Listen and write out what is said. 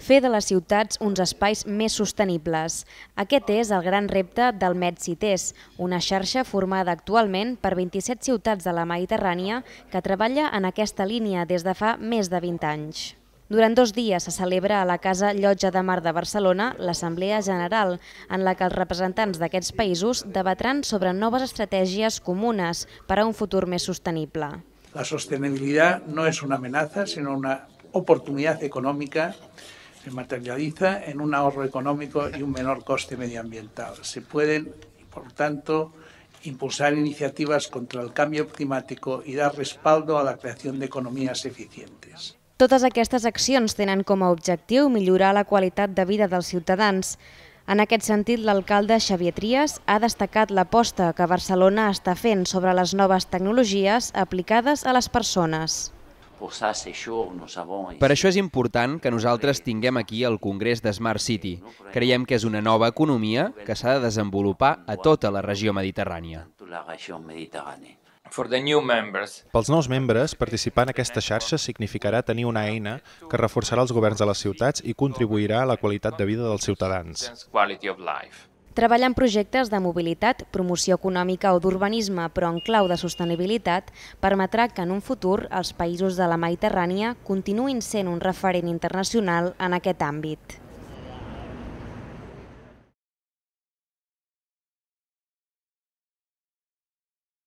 fer de les ciutats uns espais més sostenibles. Aquest és el gran repte del MedCités, una xarxa formada actualment per 27 ciutats de la Mediterrània que treballa en aquesta línia des de fa més de 20 anys. Durant dos dies se celebra a la Casa Llotja de Mar de Barcelona l'Assemblea General, en la que els representants d'aquests països debatran sobre noves estratègies comunes per a un futur més sostenible. La sostenibilitat no és una amenaça, sinó una oportunitat econòmica se materializa en un ahorro económico y un menor coste medioambiental. Se pueden, por tanto, impulsar iniciativas contra el cambio climático y dar respaldo a la creación de economías eficientes. Totes aquestes accions tenen com a objectiu millorar la qualitat de vida dels ciutadans. En aquest sentit, l'alcalde Xavier Trias ha destacat l'aposta que Barcelona està fent sobre les noves tecnologies aplicades a les persones. Per això és important que nosaltres tinguem aquí el Congrés de Smart City. Creiem que és una nova economia que s'ha de desenvolupar a tota la regió mediterrània. Pels nous membres, participar en aquesta xarxa significarà tenir una eina que reforçarà els governs de les ciutats i contribuirà a la qualitat de vida dels ciutadans treballa en projectes de mobilitat, promoció econòmica o d'urbanisme, però en clau de sostenibilitat, permetrà que en un futur els països de la Mediterrània continuïn sent un referent internacional en aquest àmbit.